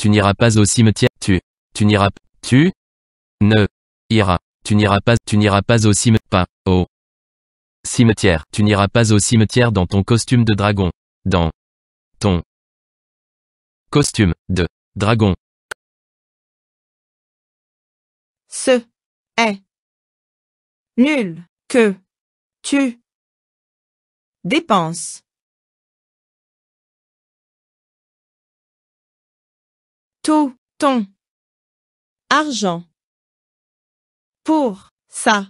Tu n'iras pas au cimetière. Tu. Tu n'iras. Tu. Ne. Iras. Tu n'iras pas. Tu n'iras pas au cimetière. Pas. Au. Cimetière. Tu n'iras pas au cimetière dans ton costume de dragon. Dans. Ton. Costume. De. Dragon. Ce. Est. Nul. Que. Tu. dépenses. Tout ton. Argent. Pour, ça.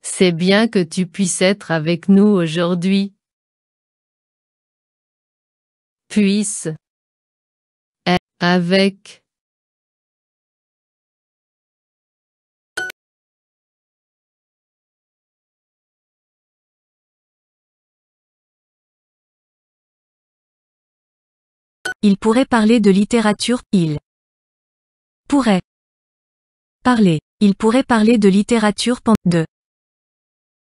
C'est bien que tu puisses être avec nous aujourd'hui. Puisse. avec. Il pourrait parler de littérature, il pourrait parler. Il pourrait parler de littérature pendant de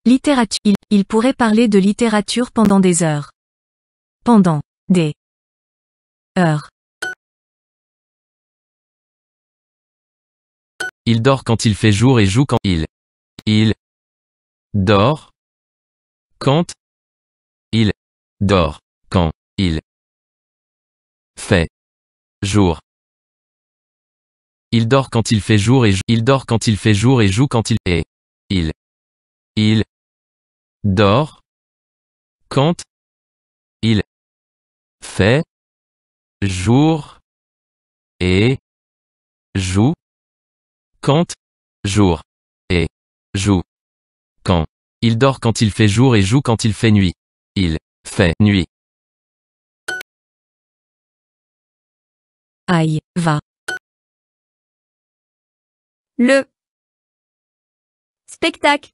littérature. Il, pourrait parler de littérature pendant des heures. Pendant des heures. Il dort quand il fait jour et joue quand il il dort quand il dort quand il fait jour. Il dort quand il fait jour et joue. Il dort quand il fait jour et joue quand il est. Il. Il. Dort. Quand. Il. Fait. Jour. Et. Joue. Quand. Jour. Et. Joue. Quand. Il dort quand il fait jour et joue quand il fait nuit. Il. Fait nuit. va. Le spectacle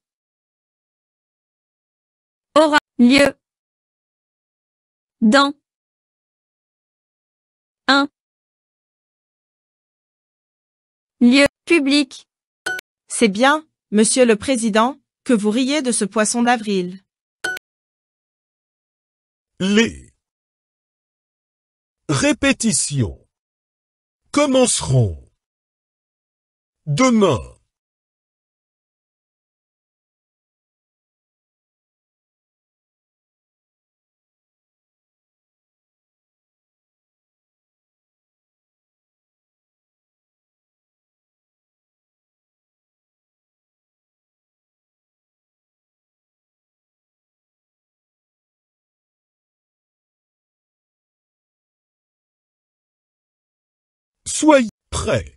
aura lieu dans un lieu public. C'est bien, monsieur le président, que vous riez de ce poisson d'avril. Les répétitions commenceront demain. soyez prêts